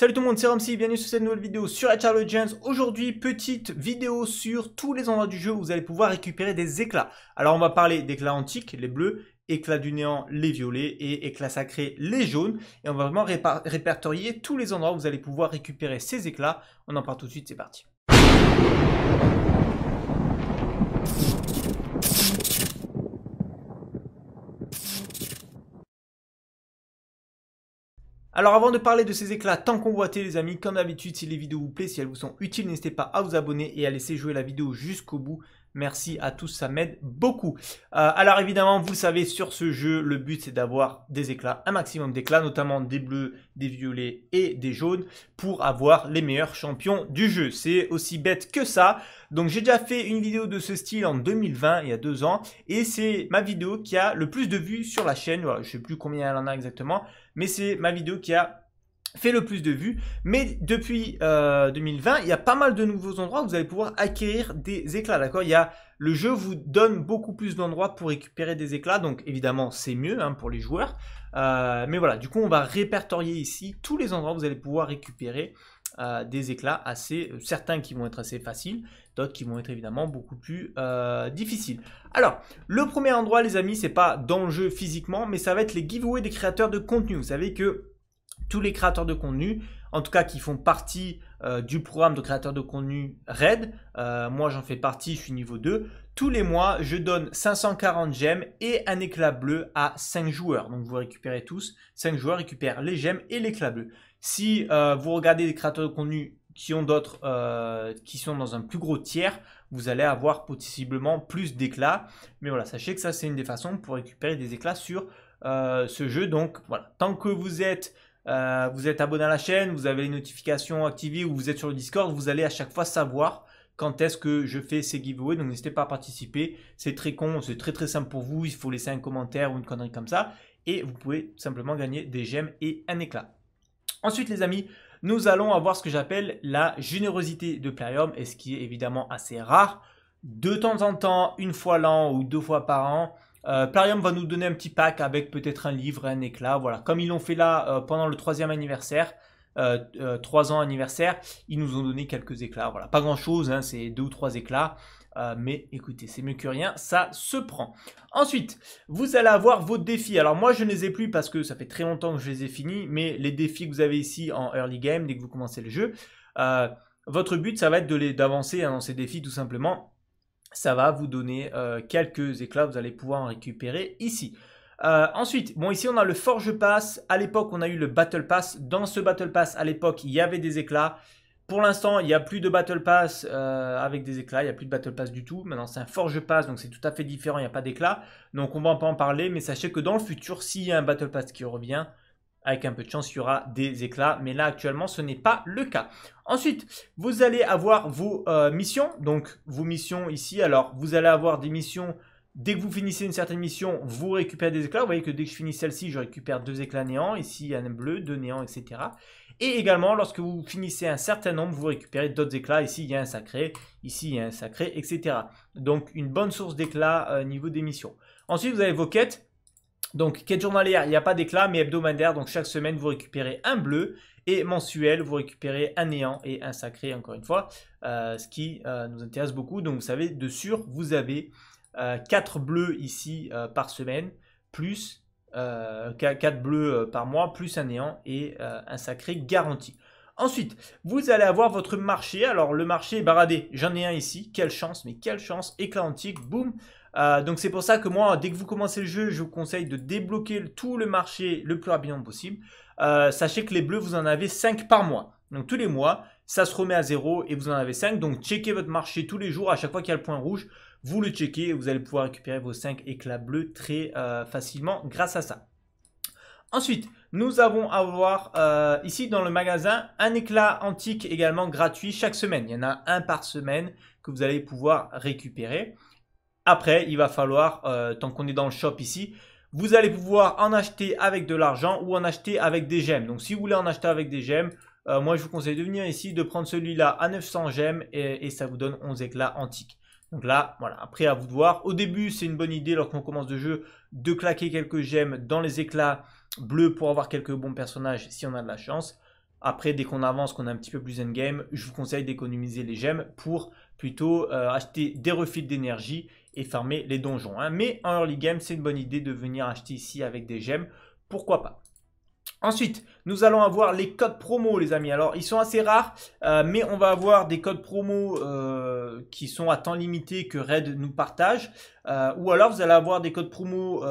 Salut tout le monde, c'est Ramsey, bienvenue sur cette nouvelle vidéo sur HR Legends. Aujourd'hui, petite vidéo sur tous les endroits du jeu où vous allez pouvoir récupérer des éclats. Alors on va parler d'éclats antiques, les bleus, éclats du néant, les violets, et éclats sacrés, les jaunes. Et on va vraiment répertorier tous les endroits où vous allez pouvoir récupérer ces éclats. On en parle tout de suite, c'est parti. Alors avant de parler de ces éclats tant convoités les amis, comme d'habitude si les vidéos vous plaisent, si elles vous sont utiles, n'hésitez pas à vous abonner et à laisser jouer la vidéo jusqu'au bout. Merci à tous, ça m'aide beaucoup. Euh, alors évidemment, vous le savez, sur ce jeu, le but c'est d'avoir des éclats, un maximum d'éclats, notamment des bleus, des violets et des jaunes, pour avoir les meilleurs champions du jeu. C'est aussi bête que ça. Donc j'ai déjà fait une vidéo de ce style en 2020, il y a deux ans, et c'est ma vidéo qui a le plus de vues sur la chaîne. Je je sais plus combien elle en a exactement, mais c'est ma vidéo qui a fait le plus de vues. Mais depuis 2020, euh, il y a pas mal de nouveaux endroits où vous allez pouvoir acquérir des éclats, d'accord Il y le jeu vous donne beaucoup plus d'endroits pour récupérer des éclats, donc évidemment c'est mieux hein, pour les joueurs. Euh, mais voilà, du coup on va répertorier ici tous les endroits où vous allez pouvoir récupérer euh, des éclats assez, certains qui vont être assez faciles, d'autres qui vont être évidemment beaucoup plus difficiles. Alors, le premier endroit les amis, c'est pas dans le jeu physiquement, mais ça va être les giveaways des créateurs de contenu. Vous savez que tous les créateurs de contenu, en tout cas qui font partie euh, du programme de créateurs de contenu RAID, euh, moi j'en fais partie, je suis niveau 2, tous les mois je donne 540 gemmes et un éclat bleu à 5 joueurs. Donc vous récupérez tous, 5 joueurs récupèrent les gemmes et l'éclat bleu. Si euh, vous regardez des créateurs de contenu qui ont d'autres qui sont dans un plus gros tiers, vous allez avoir possiblement plus d'éclats. Mais voilà, sachez que ça c'est une des façons pour récupérer des éclats sur ce jeu. Donc voilà, tant que vous êtes euh, vous êtes abonné à la chaîne, vous avez les notifications activées ou vous êtes sur le Discord, vous allez à chaque fois savoir quand est-ce que je fais ces giveaways. Donc n'hésitez pas à participer. C'est très con, c'est très très simple pour vous. Il faut laisser un commentaire ou une connerie comme ça. Et vous pouvez simplement gagner des gemmes et un éclat. Ensuite les amis, nous allons avoir ce que j'appelle la générosité de Plarium et ce qui est évidemment assez rare. De temps en temps, une fois l'an ou deux fois par an, euh, Plarium va nous donner un petit pack avec peut-être un livre, un éclat, voilà. Comme ils l'ont fait là euh, pendant le troisième anniversaire, 3 euh, trois ans anniversaire, ils nous ont donné quelques éclats, voilà. Pas grand-chose, hein, c'est deux ou trois éclats, mais écoutez, c'est mieux que rien, ça se prend. Ensuite, vous allez avoir vos défis. Alors moi, je ne les ai plus parce que ça fait très longtemps que je les ai finis, mais les défis que vous avez ici en early game, dès que vous commencez le jeu, votre but, ça va être d'avancer hein, dans ces défis tout simplement ça va vous donner euh, quelques éclats, vous allez pouvoir en récupérer ici. Euh, ensuite, bon ici on a le Forge Pass, à l'époque on a eu le Battle Pass, dans ce Battle Pass à l'époque il y avait des éclats, pour l'instant il n'y a plus de Battle Pass euh, avec des éclats, il n'y a plus de Battle Pass du tout, maintenant c'est un Forge Pass donc c'est tout à fait différent, il n'y a pas d'éclats, donc on va pas en parler, mais sachez que dans le futur s'il y a un Battle Pass qui revient, avec un peu de chance, il y aura des éclats, mais là actuellement, ce n'est pas le cas. Ensuite, vous allez avoir vos euh, missions. Donc, vos missions ici. Alors, vous allez avoir des missions. Dès que vous finissez une certaine mission, vous récupérez des éclats. Vous voyez que dès que je finis celle-ci, je récupère deux éclats néants. Ici, il y a un bleu, deux néants, etc. Et également, lorsque vous finissez un certain nombre, vous récupérez d'autres éclats. Ici, il y a un sacré. Ici, il y a un sacré, etc. Donc, une bonne source d'éclats au euh, niveau des missions. Ensuite, vous avez vos quêtes. Donc, quête journalière, il n'y a pas d'éclat, mais hebdomadaire, donc chaque semaine, vous récupérez un bleu. Et mensuel, vous récupérez un néant et un sacré, encore une fois, euh, ce qui euh, nous intéresse beaucoup. Donc, vous savez, de sûr, vous avez 4 euh, bleus ici par semaine, plus 4 bleus par mois, plus un néant et un sacré garanti. Ensuite, vous allez avoir votre marché. Alors, le marché est baradé. J'en ai un ici. Quelle chance, mais quelle chance. Éclat antique, boum. Euh, donc c'est pour ça que moi, dès que vous commencez le jeu, je vous conseille de débloquer tout le marché le plus rapidement possible. Euh, sachez que les bleus, vous en avez 5 par mois. Donc tous les mois, ça se remet à zéro et vous en avez 5. Donc checkez votre marché tous les jours, à chaque fois qu'il y a le point rouge, vous le checkez et vous allez pouvoir récupérer vos 5 éclats bleus très euh, facilement grâce à ça. Ensuite, nous avons à voir ici dans le magasin un éclat antique également gratuit chaque semaine. Il y en a un par semaine que vous allez pouvoir récupérer. Après, il va falloir, euh, tant qu'on est dans le shop ici, vous allez pouvoir en acheter avec de l'argent ou en acheter avec des gemmes. Donc si vous voulez en acheter avec des gemmes, euh, moi je vous conseille de venir ici, de prendre celui-là à 900 gemmes et, ça vous donne 11 éclats antiques. Donc là, voilà, après à vous de voir. Au début, c'est une bonne idée lorsqu'on commence le jeu de claquer quelques gemmes dans les éclats bleus pour avoir quelques bons personnages si on a de la chance. Après, dès qu'on avance, qu'on a un petit peu plus endgame, je vous conseille d'économiser les gemmes pour plutôt euh, acheter des refits d'énergie et farmer les donjons. Hein. Mais en early game, c'est une bonne idée de venir acheter ici avec des gemmes. Pourquoi pas Ensuite, nous allons avoir les codes promo, les amis. Alors, ils sont assez rares, euh, mais on va avoir des codes promo euh, qui sont à temps limité que Red nous partage. Euh, ou alors, vous allez avoir des codes promo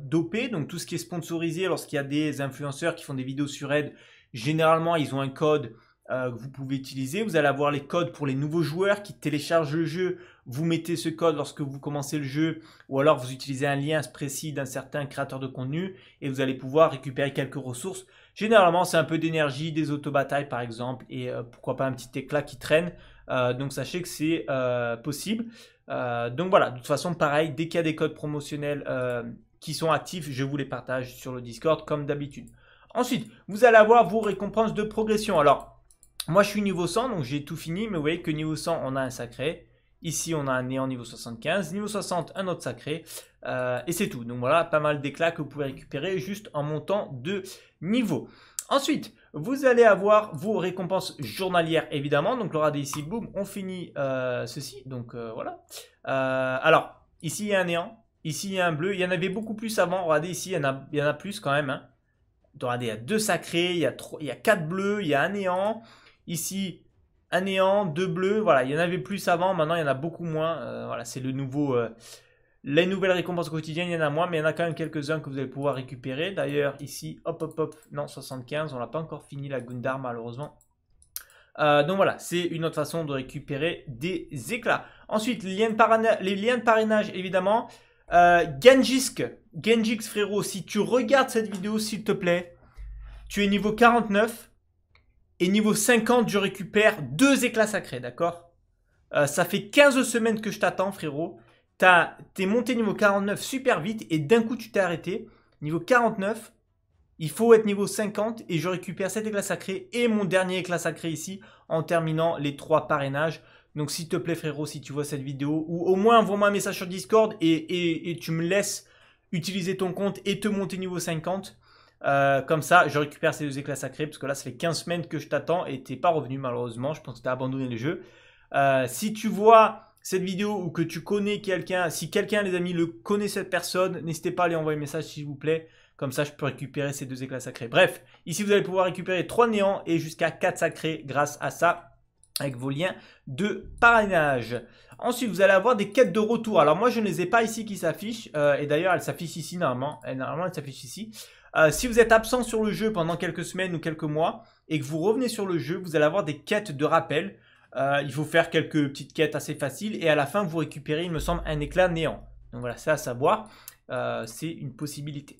dopés, donc tout ce qui est sponsorisé. Lorsqu'il y a des influenceurs qui font des vidéos sur Red, généralement, ils ont un code euh, que vous pouvez utiliser. Vous allez avoir les codes pour les nouveaux joueurs qui téléchargent le jeu. Vous mettez ce code lorsque vous commencez le jeu ou alors vous utilisez un lien précis d'un certain créateur de contenu et vous allez pouvoir récupérer quelques ressources. Généralement, c'est un peu d'énergie, des auto par exemple et euh, pourquoi pas un petit éclat qui traîne. Euh, donc sachez que c'est possible. donc voilà, de toute façon, pareil, dès qu'il y a des codes promotionnels qui sont actifs, je vous les partage sur le Discord comme d'habitude. Ensuite, vous allez avoir vos récompenses de progression. Alors, moi, je suis niveau 100, donc j'ai tout fini, mais vous voyez que niveau 100, on a un sacré. Ici, on a un néant niveau 75, niveau 60, un autre sacré, euh, et c'est tout. Donc voilà, pas mal d'éclats que vous pouvez récupérer juste en montant de niveau. Ensuite, vous allez avoir vos récompenses journalières, évidemment. Donc le ici, boum, on finit euh, ceci. Donc euh, voilà. alors, ici, il y a un néant, ici, il y a un bleu. Il y en avait beaucoup plus avant. Regardez ici, il y en a, il a plus quand même. Hein. Regardez, il y a deux sacrés, il y a, il y a quatre bleus, il y a un néant. Ici, un néant, deux bleus. Voilà, il y en avait plus avant. Maintenant, il y en a beaucoup moins. Euh, voilà, c'est le nouveau. Euh, les nouvelles récompenses quotidiennes, il y en a moins, mais il y en a quand même quelques-uns que vous allez pouvoir récupérer. D'ailleurs, ici, hop, hop, hop, non, 75, on n'a pas encore fini la Gundar malheureusement. Euh, donc voilà, c'est une autre façon de récupérer des éclats. Ensuite, les liens de, parrainage, les liens de évidemment. Euh, Genjisk, frérot, si tu regardes cette vidéo, s'il te plaît, tu es niveau 49, et niveau 50, je récupère deux éclats sacrés, d'accord euh, Ça fait 15 semaines que je t'attends, frérot. T'es monté niveau 49 super vite et d'un coup, tu t'es arrêté. Niveau 49, il faut être niveau 50 et je récupère cet éclat sacré et mon dernier éclat sacré ici en terminant les trois parrainages. Donc s'il te plaît frérot, si tu vois cette vidéo, ou au moins envoie-moi un message sur Discord et, et, et, tu me laisses utiliser ton compte et te monter niveau 50. Euh, comme ça, je récupère ces deux éclats sacrés parce que là, ça fait 15 semaines que je t'attends et t'es pas revenu malheureusement. Je pense que as abandonné le jeu. Euh, si tu vois cette vidéo ou que tu connais quelqu'un, si quelqu'un, les amis, le connaît cette personne, n'hésitez pas à lui envoyer un message s'il vous plaît. Comme ça, je peux récupérer ces deux éclats sacrés. Bref, ici, vous allez pouvoir récupérer 3 néants et jusqu'à 4 sacrés grâce à ça avec vos liens de parrainage. Ensuite, vous allez avoir des quêtes de retour. Alors moi, je ne les ai pas ici qui s'affichent. Euh, et d'ailleurs, elles s'affichent ici normalement. normalement, elles s'affichent ici. Euh, si vous êtes absent sur le jeu pendant quelques semaines ou quelques mois et que vous revenez sur le jeu, vous allez avoir des quêtes de rappel. Euh, il faut faire quelques petites quêtes assez faciles et à la fin vous récupérez, il me semble, un éclat néant. Donc voilà, c'est à savoir, euh, c'est une possibilité.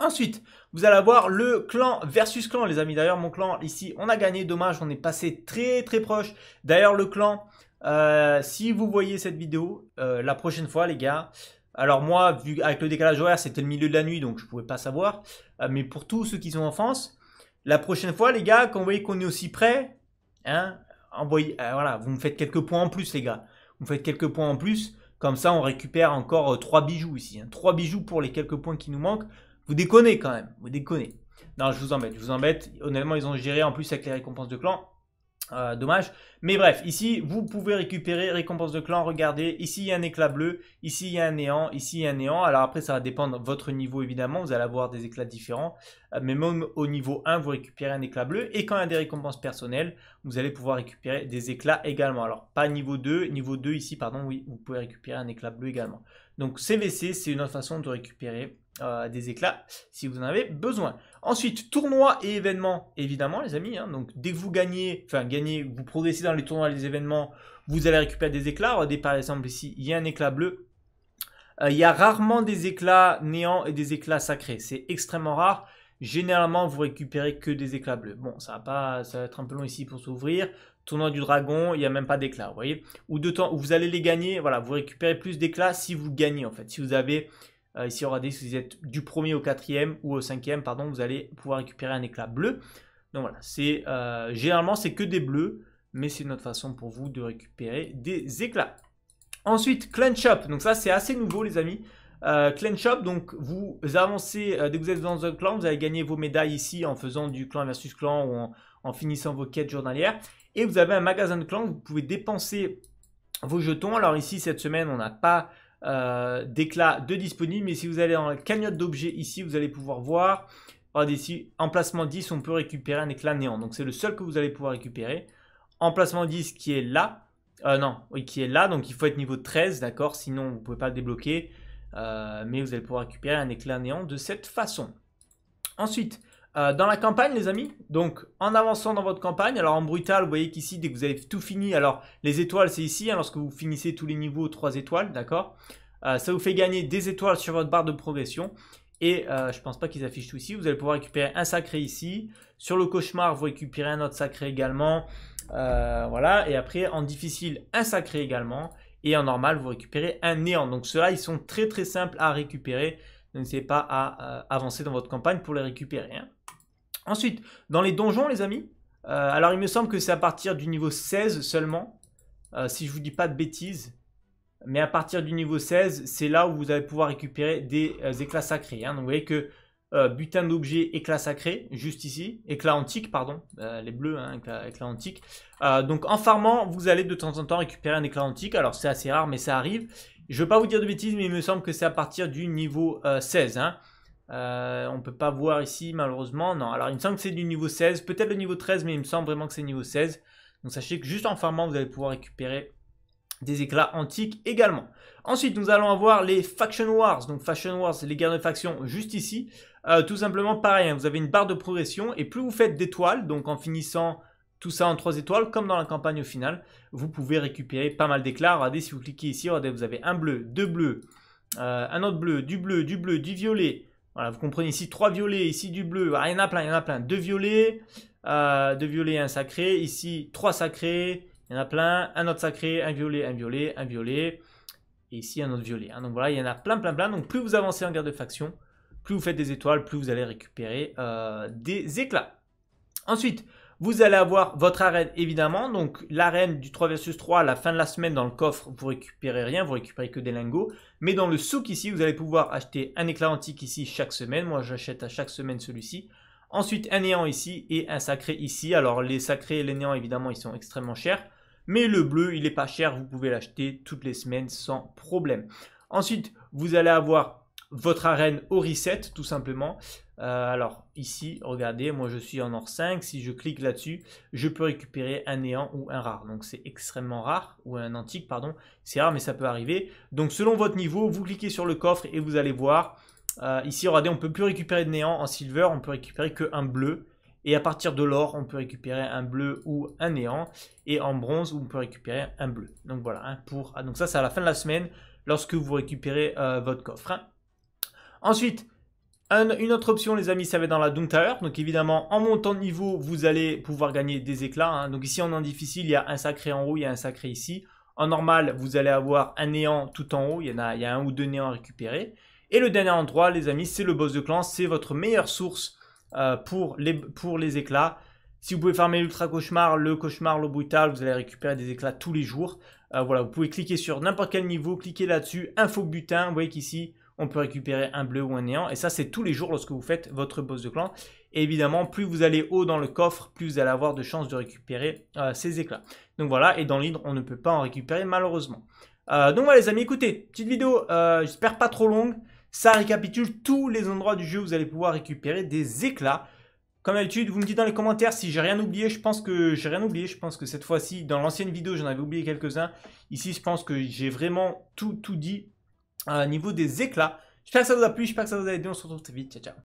Ensuite, vous allez avoir le clan versus clan, les amis. D'ailleurs, mon clan, ici, on a gagné. Dommage, on est passé très très proche. D'ailleurs, le clan, si vous voyez cette vidéo, la prochaine fois, les gars, alors moi, vu avec le décalage horaire, c'était le milieu de la nuit, donc je ne pouvais pas savoir. Euh, mais pour tous ceux qui sont en France, la prochaine fois, les gars, quand vous voyez qu'on est aussi près, hein, envoyez, euh, voilà, vous me faites quelques points en plus, les gars. Vous me faites quelques points en plus. Comme ça, on récupère encore euh, trois bijoux ici. Hein. Trois bijoux pour les quelques points qui nous manquent. Vous déconnez quand même. Vous déconnez. Non, je vous embête. Je vous embête. Honnêtement, ils ont géré en plus avec les récompenses de clan. Euh, dommage. Mais bref, ici, vous pouvez récupérer récompense de clan. Regardez, ici, il y a un éclat bleu. Ici, il y a un néant. Ici, il y a un néant. Alors après, ça va dépendre votre niveau, évidemment. Vous allez avoir des éclats différents. Euh, mais même au niveau 1, vous récupérez un éclat bleu. Et quand il y a des récompenses personnelles, vous allez pouvoir récupérer des éclats également. Alors, pas niveau 2. Niveau 2, ici, pardon, oui, vous pouvez récupérer un éclat bleu également. Donc, CVC, c'est une autre façon de récupérer euh, des éclats si vous en avez besoin. Ensuite, tournois et événements, évidemment, les amis. Hein. donc, dès que vous gagnez, enfin, gagnez, vous progressez dans les tournois et les événements, vous allez récupérer des éclats. Regardez par exemple ici, il y a un éclat bleu. Euh, il y a rarement des éclats néants et des éclats sacrés. C'est extrêmement rare. Généralement, vous récupérez que des éclats bleus. Bon, ça va, ça va être un peu long ici pour s'ouvrir. Tournoi du dragon, il n'y a même pas d'éclats, vous voyez. Ou de temps, où vous allez les gagner, voilà, vous récupérez plus d'éclats si vous gagnez en fait. Si vous avez euh, ici, on des. si vous êtes du premier au quatrième ou au cinquième, pardon, vous allez pouvoir récupérer un éclat bleu. Donc voilà, c'est euh, généralement c'est que des bleus, mais c'est une autre façon pour vous de récupérer des éclats. Ensuite, Clan Shop. Donc ça, c'est assez nouveau, les amis. Euh, Shop, donc vous avancez, euh, dès que vous êtes dans un clan, vous allez gagner vos médailles ici en faisant du clan versus clan ou en, en finissant vos quêtes journalières. Et vous avez un magasin de clan, vous pouvez dépenser vos jetons. Alors ici, cette semaine, on n'a pas euh, d'éclat de disponible. Mais si vous allez dans la cagnotte d'objets ici, vous allez pouvoir voir, regardez ah, ici, emplacement 10, on peut récupérer un éclat néant. Donc c'est le seul que vous allez pouvoir récupérer. Emplacement 10 qui est là, euh, non, oui, qui est là, donc il faut être niveau 13, d'accord Sinon, vous ne pouvez pas le débloquer. Euh, mais vous allez pouvoir récupérer un éclat néant de cette façon. Ensuite, euh, dans la campagne, les amis, donc en avançant dans votre campagne, alors en brutal, vous voyez qu'ici, dès que vous avez tout fini, alors les étoiles, c'est ici, hein, lorsque vous finissez tous les niveaux, 3 étoiles, d'accord euh, Ça vous fait gagner des étoiles sur votre barre de progression. Et je euh, je pense pas qu'ils affichent tout ici. Vous allez pouvoir récupérer un sacré ici. Sur le cauchemar, vous récupérez un autre sacré également. voilà. Et après, en difficile, un sacré également. Et en normal, vous récupérez un néant. Donc ceux-là, ils sont très très simples à récupérer. N'hésitez pas à avancer dans votre campagne pour les récupérer. Hein. Ensuite, dans les donjons, les amis, euh, alors il me semble que c'est à partir du niveau 16 seulement, euh, si je vous dis pas de bêtises, mais à partir du niveau 16, c'est là où vous allez pouvoir récupérer des euh, éclats sacrés. Hein. Donc vous voyez que butin d'objet, éclat sacré, juste ici, éclats antique, pardon, les bleus, hein, éclats antiques. antique. donc en farmant, vous allez de temps en temps récupérer un éclat antique, alors c'est assez rare, mais ça arrive. Je ne veux pas vous dire de bêtises, mais il me semble que c'est à partir du niveau 16. Hein. On euh, on peut pas voir ici, malheureusement. Non, alors il me semble que c'est du niveau 16, peut-être le niveau 13, mais il me semble vraiment que c'est niveau 16. Donc sachez que juste en farmant, vous allez pouvoir récupérer des éclats antiques également. Ensuite, nous allons avoir les Faction Wars. Donc Faction Wars, les guerres de faction, juste ici. Euh, tout simplement pareil, hein. vous avez une barre de progression et plus vous faites d'étoiles, donc en finissant tout ça en 3 étoiles, comme dans la campagne au final, vous pouvez récupérer pas mal d'éclats. Regardez, si vous cliquez ici, regardez, vous avez un bleu, deux bleus, euh, un autre bleu, du bleu, du bleu, du violet, voilà, vous comprenez ici trois violets, ici du bleu. il y en a plein, il y en a plein. Deux violets, euh, deux violets et un sacré. Ici, trois sacrés, il y en a plein. Un autre sacré, un violet, un violet, un violet. Et ici, un autre violet. Hein. Donc voilà, il y en a plein, plein, plein. Donc plus vous avancez en guerre de faction, plus vous faites des étoiles, plus vous allez récupérer euh, des éclats. Ensuite, vous allez avoir votre arène évidemment, donc l'arène du 3 vs 3 à la fin de la semaine dans le coffre, vous récupérez rien, vous récupérez que des lingots. Mais dans le souk ici, vous allez pouvoir acheter un éclat antique ici chaque semaine, moi j'achète à chaque semaine celui-ci. Ensuite un néant ici et un sacré ici, alors les sacrés et les néants évidemment ils sont extrêmement chers. Mais le bleu il n'est pas cher, vous pouvez l'acheter toutes les semaines sans problème. Ensuite vous allez avoir votre arène au reset tout simplement. Euh, alors ici, regardez, moi je suis en or 5. Si je clique là-dessus, je peux récupérer un néant ou un rare. Donc c'est extrêmement rare, ou un antique, pardon. C'est rare, mais ça peut arriver. Donc selon votre niveau, vous cliquez sur le coffre et vous allez voir. Euh, ici, regardez, on peut plus récupérer de néant en silver, on peut récupérer que un bleu. Et à partir de l'or, on peut récupérer un bleu ou un néant. Et en bronze, on peut récupérer un bleu. Donc voilà, hein, pour... Ah, donc ça c'est à la fin de la semaine, lorsque vous récupérez euh, votre coffre. Hein. Ensuite, une autre option, les amis, ça va être dans la Doom Tower. Donc évidemment, en montant de niveau, vous allez pouvoir gagner des éclats. Hein. Donc ici, en en difficile, il y a un sacré en haut, il y a un sacré ici. En normal, vous allez avoir un néant tout en haut. Il y en a, il y a un ou deux néants à récupérer. Et le dernier endroit, les amis, c'est le boss de clan. C'est votre meilleure source euh, pour, les, pour les éclats. Si vous pouvez farmer l'ultra cauchemar, le cauchemar, le brutal, vous allez récupérer des éclats tous les jours. Euh, voilà, vous pouvez cliquer sur n'importe quel niveau, cliquer là-dessus, info butin. Vous voyez qu'ici, on peut récupérer un bleu ou un néant. Et ça, c'est tous les jours lorsque vous faites votre boss de clan. Et évidemment, plus vous allez haut dans le coffre, plus vous allez avoir de chances de récupérer euh, ces éclats. Donc voilà, et dans l'hydre, on ne peut pas en récupérer malheureusement. Euh, donc voilà les amis, écoutez, petite vidéo, euh, j'espère pas trop longue. Ça récapitule tous les endroits du jeu où vous allez pouvoir récupérer des éclats. Comme d'habitude, vous me dites dans les commentaires si j'ai rien oublié. Je pense que j'ai rien oublié. Je pense que cette fois-ci, dans l'ancienne vidéo, j'en avais oublié quelques-uns. Ici, je pense que j'ai vraiment tout, tout dit au niveau des éclats. J'espère que ça vous a plu, j'espère que ça vous a aidé. On se retrouve très vite. Ciao, ciao.